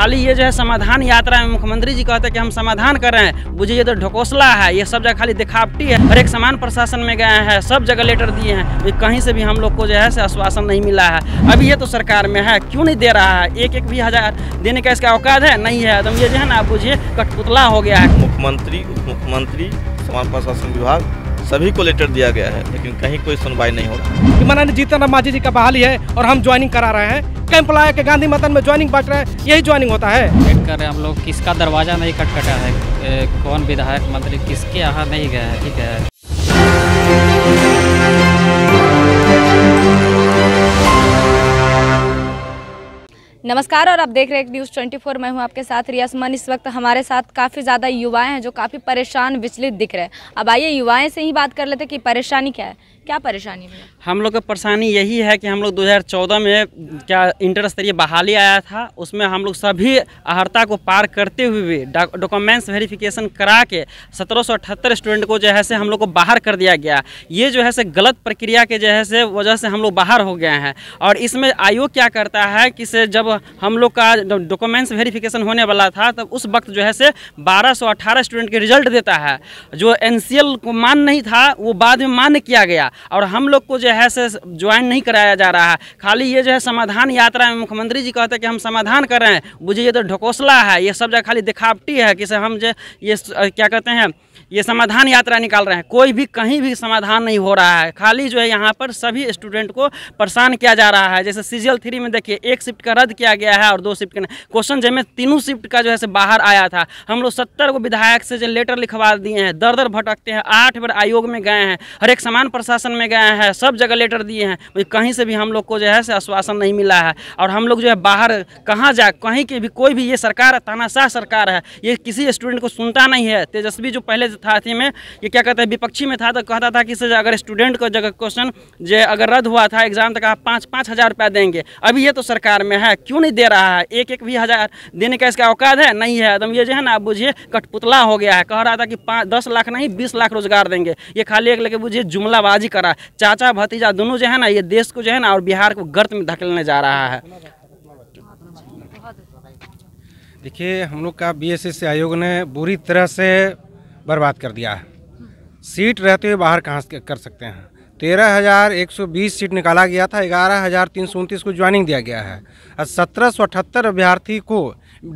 खाली ये जो है समाधान यात्रा में मुख्यमंत्री जी कहते हैं कि हम समाधान कर रहे हैं बुझे ये तो ढकोसला है ये सब जगह खाली दिखावटी है और एक समान प्रशासन में गए हैं सब जगह लेटर दिए हैं कहीं से भी हम लोग को जो है से आश्वासन नहीं मिला है अभी ये तो सरकार में है क्यों नहीं दे रहा है एक एक भी हज़ार देने का इसका औकात है नहीं है तो ये जो है ना बुझिए कठपुतला हो गया है मुख्यमंत्री उप मुख्यमंत्री समान प्रशासन विभाग सभी को लेटर दिया गया है लेकिन कहीं कोई सुनवाई नहीं हो रहा है माननीय जीतन राम मांझी जी का बहाली है और हम ज्वाइनिंग करा रहे हैं कैंप लाया के गांधी मतन में ज्वाइनिंग बांट रहे हैं यही ज्वाइनिंग होता है वेट कर रहे हम लोग किसका दरवाजा नहीं कटकटा है कौन विधायक मंत्री किसके यहाँ नहीं गया है ठीक है नमस्कार और आप देख रहे हैं न्यूज़ 24 मैं हूं आपके साथ रियासमन इस वक्त हमारे साथ काफ़ी ज़्यादा युवाएं हैं जो काफ़ी परेशान विचलित दिख रहे हैं अब आइए युवाएं से ही बात कर लेते कि परेशानी क्या है क्या परेशानी है हम लोग का परेशानी यही है कि हम लोग 2014 में क्या इंटर स्तरीय बहाली आया था उसमें हम लोग सभी अहर्ता को पार करते हुए भी डॉक्यूमेंट्स वेरिफिकेशन करा के सत्रह स्टूडेंट को जो है से हम लोग को बाहर कर दिया गया ये जो है से गलत प्रक्रिया के जो है से वजह से हम लोग बाहर हो गए हैं और इसमें आयोग क्या करता है कि से जब हम लोग का डॉक्यूमेंट्स वेरीफिकेशन होने वाला था तब उस वक्त जो है से बारह स्टूडेंट के रिजल्ट देता है जो एन को मान नहीं था वो बाद में मान्य किया गया और हम लोग को जो है से ज्वाइन नहीं कराया जा रहा है खाली ये जो है समाधान यात्रा में मुख्यमंत्री जी कहते हैं कि हम समाधान कर रहे हैं बुझे ये तो ढकोसला है ये सब जगह खाली दिखावटी है कि हम जो ये क्या कहते हैं ये समाधान यात्रा निकाल रहे हैं कोई भी कहीं भी समाधान नहीं हो रहा है खाली जो है यहाँ पर सभी स्टूडेंट को परेशान किया जा रहा है जैसे सीजियल थ्री में देखिए एक शिफ्ट का रद्द किया गया है और दो शिफ्ट का क्वेश्चन जो तीनों शिफ्ट का जो है से बाहर आया था हम लोग सत्तर को विधायक से जो लेटर लिखवा दिए हैं दर दर भटकते हैं आठ बार आयोग में गए हैं हर एक समान प्रशासन आश्वासन में गए हैं सब जगह लेटर दिए हैं कहीं से भी हम लोग को जो है से आश्वासन नहीं मिला है और हम लोग जो है बाहर कहाँ जाए कहीं के भी कोई भी ये सरकार तानाशाह सरकार है ये किसी स्टूडेंट को सुनता नहीं है तेजस्वी जो पहले था थी में ये क्या कहते हैं विपक्षी में था तो कहता था कि अगर स्टूडेंट को जगह क्वेश्चन जो अगर रद्द हुआ था एग्जाम तक आप पाँच पाँच हज़ार रुपया देंगे अभी ये तो सरकार में है क्यों नहीं दे रहा है एक एक भी हज़ार देने का इसका औकात है नहीं है एकदम तो ये जो है ना आप बुझिए कठपुतला हो गया है कह रहा था कि पाँच दस लाख नहीं बीस लाख रोजगार देंगे ये खाली एक लेके बुझिए जुमलाबाजी नहीं करा चाचा भतीजा दोनों जो है ना ये देश को जो है ना और बिहार को गर्त में धकेलने जा रहा है देखिए हम लोग का बी आयोग ने बुरी तरह से बर्बाद कर दिया है सीट रहते हुए बाहर कहाँ कर सकते हैं तेरह हज़ार एक सौ बीस सीट निकाला गया था ग्यारह हज़ार तीन सौ उनतीस को ज्वाइनिंग दिया गया है और सत्रह सौ अठहत्तर अभ्यर्थी को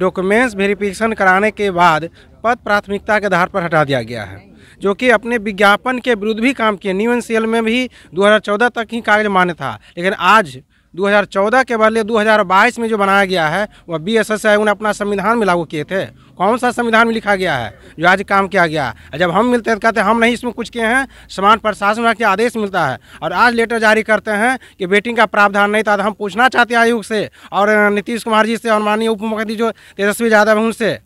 डॉक्यूमेंट्स वेरिफिकेशन कराने के बाद पद प्राथमिकता के आधार पर हटा दिया गया है जो कि अपने विज्ञापन के विरुद्ध भी काम किए न्यू एन में भी 2014 तक ही कागज मान्य था लेकिन आज 2014 के बदले 2022 में जो बनाया गया है वह बी एस एस ने अपना संविधान में लागू किए थे कौन सा संविधान में लिखा गया है जो आज काम किया गया जब हम मिलते हैं तो कहते हैं हम नहीं इसमें कुछ किए हैं समान प्रशासन के आदेश मिलता है और आज लेटर जारी करते हैं कि बेटिंग का प्रावधान नहीं था तो हम पूछना चाहते हैं आयोग से और नीतीश कुमार जी से और माननीय उप मुख्यमंत्री जो तेजस्वी यादव हैं उनसे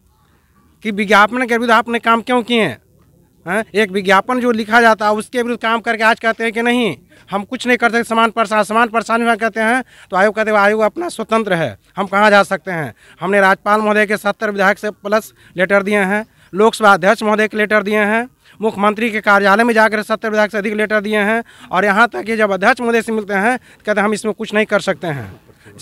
कि विज्ञापन के विरुद्ध आपने काम क्यों किए हैं है? हाँ? एक विज्ञापन जो लिखा जाता है उसके विरुद्ध काम करके आज कहते हैं कि नहीं हम कुछ नहीं करते समान प्रशासन समान प्रशासन विभाग कहते हैं तो आयोग कहते हैं आयोग अपना स्वतंत्र है हम कहाँ जा सकते हैं हमने राज्यपाल महोदय के सत्तर विधायक से प्लस लेटर दिए हैं लोकसभा अध्यक्ष महोदय के लेटर दिए हैं मुख्यमंत्री के कार्यालय में जाकर सत्तर विधायक से अधिक लेटर दिए हैं और यहाँ तक कि जब अध्यक्ष महोदय से मिलते हैं कहते हैं हम इसमें कुछ नहीं कर सकते हैं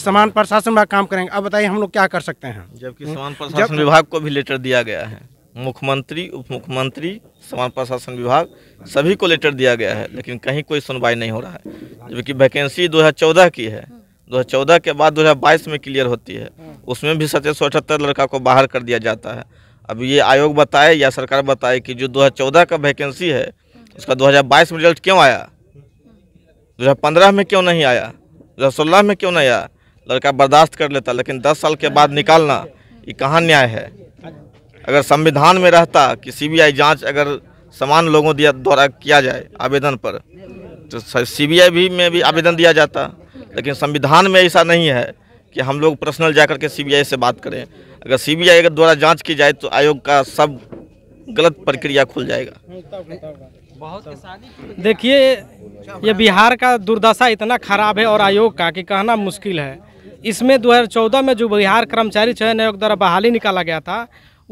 समान प्रशासन विभाग काम करेंगे अब बताइए हम लोग क्या कर सकते हैं जबकि हम्म। समान प्रशासन विभाग को भी लेटर दिया गया है मुख्यमंत्री उप मुख्यमंत्री समान प्रशासन विभाग सभी को लेटर दिया गया है लेकिन कहीं कोई सुनवाई नहीं हो रहा है जबकि वैकेंसी 2014 की है 2014 के बाद 2022 में क्लियर होती है उसमें भी सत्य सौ अठहत्तर लड़का को बाहर कर दिया जाता है अब ये आयोग बताए या सरकार बताए कि जो 2014 का वैकेंसी है उसका 2022 में रिजल्ट क्यों आया 2015 में क्यों नहीं आया 2016 में क्यों नहीं आया लड़का बर्दाश्त कर लेता लेकिन दस साल के बाद निकालना ये कहाँ न्याय है अगर संविधान में रहता कि सीबीआई जांच अगर समान लोगों दिया द्वारा किया जाए आवेदन पर तो सीबीआई भी में भी आवेदन दिया जाता लेकिन संविधान में ऐसा नहीं है कि हम लोग पर्सनल जाकर के सीबीआई से बात करें अगर सीबीआई बी द्वारा जांच की जाए तो आयोग का सब गलत प्रक्रिया खुल जाएगा देखिए ये बिहार का दुर्दशा इतना खराब है और आयोग का कि कहना मुश्किल है इसमें 2014 में जो बिहार कर्मचारी चयन आयोग द्वारा बहाली निकाला गया था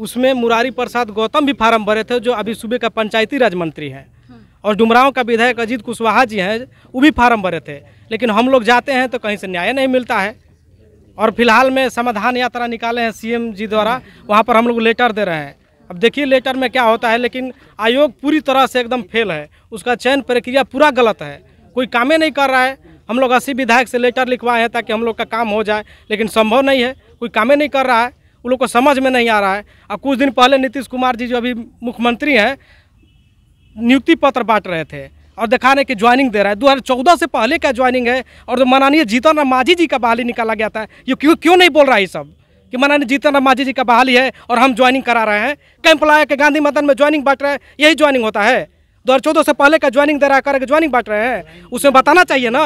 उसमें मुरारी प्रसाद गौतम भी फार्म भरे थे जो अभी सूबे का पंचायती राज मंत्री हैं हाँ। और डुमराव का विधायक अजीत कुशवाहा जी हैं वो भी फार्म भरे थे लेकिन हम लोग जाते हैं तो कहीं से न्याय नहीं मिलता है और फिलहाल में समाधान यात्रा निकाले हैं सीएम जी द्वारा वहाँ पर हम लोग लेटर दे रहे हैं अब देखिए लेटर में क्या होता है लेकिन आयोग पूरी तरह से एकदम फेल है उसका चयन प्रक्रिया पूरा गलत है कोई कामें नहीं कर रहा है हम लोग अस्सी विधायक से लेटर लिखवाए हैं ताकि हम लोग का काम हो जाए लेकिन संभव नहीं है कोई कामें नहीं कर रहा है उन लोग को समझ में नहीं आ रहा है और कुछ दिन पहले नीतीश कुमार जी जो अभी मुख्यमंत्री हैं नियुक्ति पत्र बांट रहे थे और दिखाने की ज्वाइनिंग दे रहा है दो चौदह से पहले का ज्वाइनिंग है और जो माननीय जीतन राम मांझी जी का बहाली निकाला गया था ये क्यों क्यों नहीं बोल रहा है सब कि माननीय जीतन राम माझी जी का बहाली है और हम ज्वाइनिंग करा रहे हैं कैंप लाया के गांधी मैदान में ज्वाइनिंग बांट रहे हैं यही ज्वाइनिंग होता है दो से पहले का ज्वाइनिंग दे रहा करके ज्वाइनिंग बांट रहे हैं उसमें बताना चाहिए ना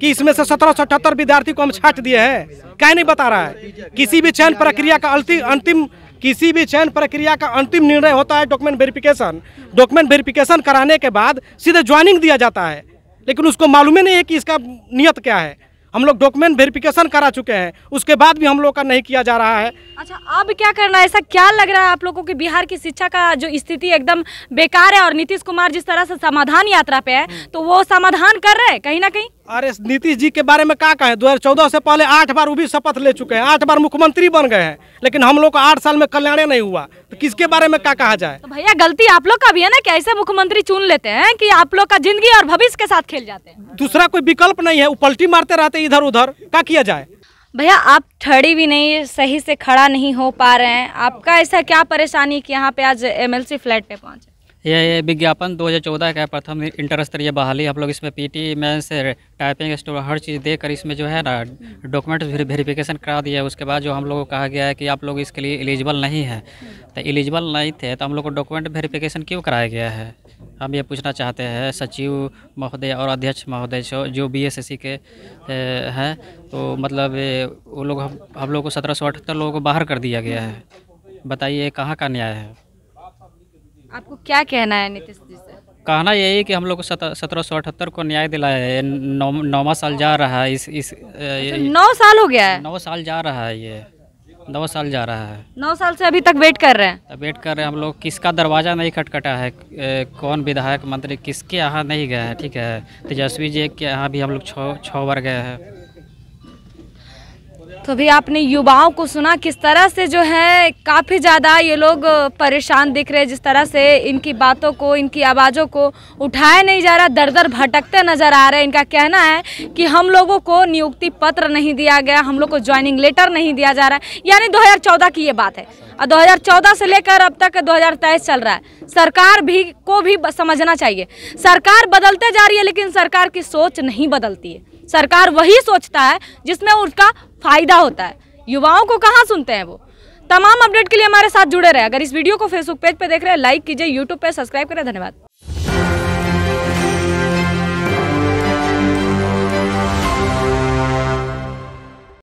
कि इसमें से सत्रह सौ अठहत्तर विद्यार्थी को हम छाट दिए हैं क्या नहीं बता रहा है किसी भी चयन प्रक्रिया का अंतिम किसी भी चयन प्रक्रिया का अंतिम निर्णय होता है डॉक्यूमेंट वेरिफिकेशन डॉक्यूमेंट वेरिफिकेशन कराने के बाद सीधे ज्वाइनिंग दिया जाता है लेकिन उसको मालूम ही नहीं है कि इसका नियत क्या है हम लोग डॉक्यूमेंट वेरिफिकेशन करा चुके हैं उसके बाद भी हम लोग का नहीं किया जा रहा है अच्छा अब क्या करना है ऐसा क्या लग रहा है आप लोगों की बिहार की शिक्षा का जो स्थिति एकदम बेकार है और नीतीश कुमार जिस तरह से समाधान यात्रा पे है हम्म। तो वो समाधान कर रहे हैं कहीं ना कहीं अरे नीतीश जी के बारे में क्या कहें चौदह से पहले आठ बार वो भी शपथ ले चुके हैं आठ बार मुख्यमंत्री बन गए हैं लेकिन हम लोग को आठ साल में कल्याण नहीं हुआ तो किसके बारे में क्या कहा जाए तो भैया गलती आप लोग का भी है ना कि ऐसे मुख्यमंत्री चुन लेते हैं कि आप लोग का जिंदगी और भविष्य के साथ खेल जाते हैं दूसरा कोई विकल्प नहीं है वो पलटी मारते रहते इधर उधर क्या किया जाए भैया आप खड़ी भी नहीं सही से खड़ा नहीं हो पा रहे हैं आपका ऐसा क्या परेशानी की यहाँ पे आज एम फ्लैट पे पहुँचे यह विज्ञापन 2014 का प्रथम इंटर स्तरीय बहाली हम लोग इसमें पीटी मैन से टाइपिंग स्टोर हर चीज़ देकर इसमें जो है ना डॉक्यूमेंट वेरीफिकेशन करा दिया है उसके बाद जो हम लोगों को कहा गया है कि आप लोग इसके लिए एलिजिबल नहीं है तो एलिजिबल नहीं थे तो हम लोग को डॉक्यूमेंट वेरीफिकेशन क्यों कराया गया है हम ये पूछना चाहते हैं सचिव महोदय और अध्यक्ष महोदय जो बी एस एस सी के हैं तो मतलब वो लोग हम हम लोग को सत्रह सौ अठहत्तर लोगों को बाहर कर दिया गया है बताइए कहाँ का न्याय है आपको क्या कहना है नीतीश जी से कहना यही है कि हम लोग को सत्रह सौ अठहत्तर को न्याय दिलाया है नौ नौवा साल जा रहा है इस इस अच्छा, नौ साल हो गया है नौ साल जा रहा है ये नौ साल जा रहा है नौ साल से अभी तक वेट कर रहे हैं वेट कर रहे हैं हम लोग किसका दरवाज़ा नहीं खटखटा है कौन विधायक मंत्री किसके यहाँ नहीं गए हैं ठीक है तेजस्वी जी के यहाँ भी हम लोग छः छः बार गए हैं तो भी आपने युवाओं को सुना किस तरह से जो है काफ़ी ज़्यादा ये लोग परेशान दिख रहे जिस तरह से इनकी बातों को इनकी आवाज़ों को उठाया नहीं जा रहा दर दर भटकते नज़र आ रहे हैं इनका कहना है कि हम लोगों को नियुक्ति पत्र नहीं दिया गया हम लोग को ज्वाइनिंग लेटर नहीं दिया जा रहा है यानी 2014 की ये बात है और चौदह से लेकर अब तक तेईस चल रहा है सरकार भी को भी समझना चाहिए सरकार बदलते जा रही है लेकिन सरकार की सोच नहीं बदलती है सरकार वही सोचता है जिसमें उसका फायदा होता है युवाओं को कहाँ सुनते हैं वो तमाम अपडेट के लिए हमारे साथ जुड़े रहे अगर इस वीडियो को फेसबुक पेज पर देख रहे हैं लाइक कीजिए यूट्यूब पर सब्सक्राइब करें धन्यवाद